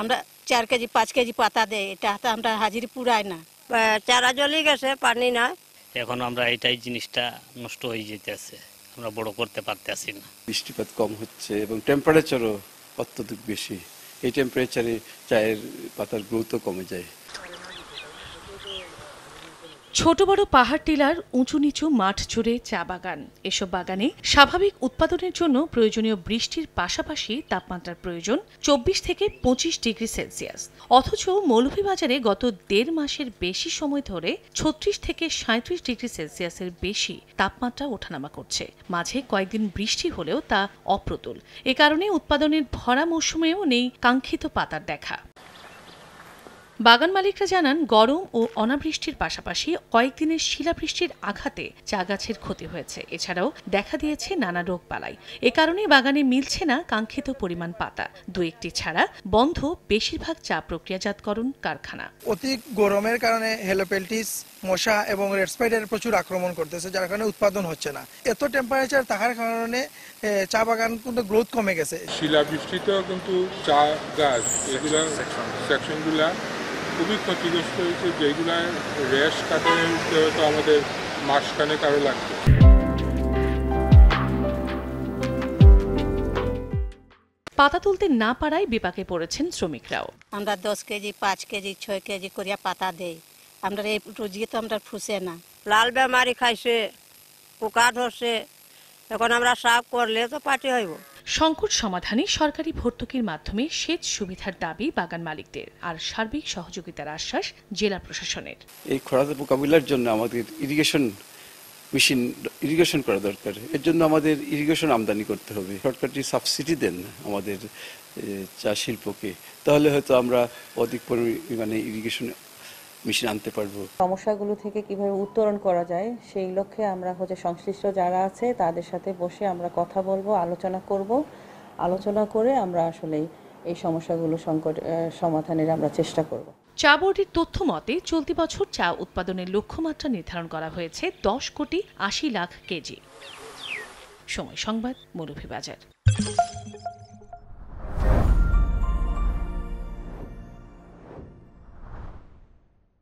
আমরা চার কেজি পাঁচ কেজি পাতা দেয় এটা তো আমরা হাজিরি পুরাই না চারা জলই গেছে পানি না এখন আমরা এটাই জিনিসটা নষ্ট হয়ে যেতেছে আমরা বড় করতে পারতেছি না বৃষ্টিপাত কম হচ্ছে এবং টেম্পারেচারও অত্যধিক বেশি এই টেম্পারেচারে চায়ের পাতার গ্রোথও কমে যায় ছোট বড় পাহাড় টিলার উঁচু নিচু মাঠ জুড়ে চা বাগান এসব বাগানে স্বাভাবিক উৎপাদনের জন্য প্রয়োজনীয় বৃষ্টির পাশাপাশি তাপমাত্রার প্রয়োজন চব্বিশ থেকে পঁচিশ ডিগ্রি সেলসিয়াস অথচ মৌলভীবাজারে গত দেড় মাসের বেশি সময় ধরে ছত্রিশ থেকে সাঁত্রিশ ডিগ্রি সেলসিয়াসের বেশি তাপমাত্রা ওঠানামা করছে মাঝে কয়েকদিন বৃষ্টি হলেও তা অপ্রতুল এ কারণে উৎপাদনের ভরা মৌসুমেও নেই কাঙ্ক্ষিত পাতার দেখা বাগান মালিকরা জানান গরম ও অনাবৃষ্টির পাশাপাশি কয়েকদিনের শিলাবৃষ্টির আঘাতে চা গাছের ক্ষতি হয়েছে এছাড়াও দেখা দিয়েছে নানা রোগ পালাই এ কারণে বাগানে মিলছে না কাঙ্ক্ষিত পরিমাণ পাতা দু একটি ছাড়া বন্ধ বেশিরভাগ চা প্রক্রিয়াজাতকরণ কারখানা অতি গরমের কারণে হেলোপেলটিস মশা এবং রেডস্পাইডের প্রচুর আক্রমণ করতেছে যার কারণে উৎপাদন হচ্ছে না এত টেম্পারেচার তাহার কারণে চা বাগান কিন্তু গ্রোথ কমে গেছে শিলাবৃষ্টিতেও কিন্তু চা গাছ এগুলা সেকশনগুলা খুবই ক্ষতিগ্রস্ত হয়েছে যেগুলো র্যাশ কাটানোর হয়তো আমাদের মাসখানে কারো লাগবে পাতা তুলতে না পারায় বিপাকে পড়েছেন শ্রমিকরাও আমরা দশ কেজি পাঁচ কেজি ছয় কেজি করিয়া পাতা দেই আমরা এই রুজি তো আমরা ফুসে না লাল বেমারি খাইছে পোকা ধরছে এখন আমরা সাফ করলে তো পাটি হইব সংকট সমাধানে সরকারি ভর্তুকির মাধ্যমে সেচ সুবিধার দাবি বাগান মালিকদের আর সার্বিক সহযোগিতার আশ্বাস জেলা প্রশাসনের এই খরাতে মোকাবিলার জন্য আমাদের ইরিগেশন মেশিন ইরিগেশন করা দরকার এর জন্য আমাদের ইরিগেশন আমদানি করতে হবে সরকারটি সাবসিডি দেন আমাদের চা শিল্পকে তাহলে হয়তো আমরা অধিক পরিমাণে ইরিগেশন মেশিন আনতে পারব সমস্যাগুলো থেকে কিভাবে উত্তরণ করা যায় সেই লক্ষ্যে আমরা হচ্ছে সংশ্লিষ্ট যারা আছে তাদের সাথে বসে আমরা কথা বলবো আলোচনা করব আলোচনা করে আমরা আসলে এই সমস্যাগুলো সংকট সমাধানের আমরা চেষ্টা করব চা বোর্ডের তথ্য মতে চলতি বছর চা উৎপাদনের লক্ষ্যমাত্রা নির্ধারণ করা হয়েছে দশ কোটি আশি লাখ কেজি সময় সংবাদ বাজার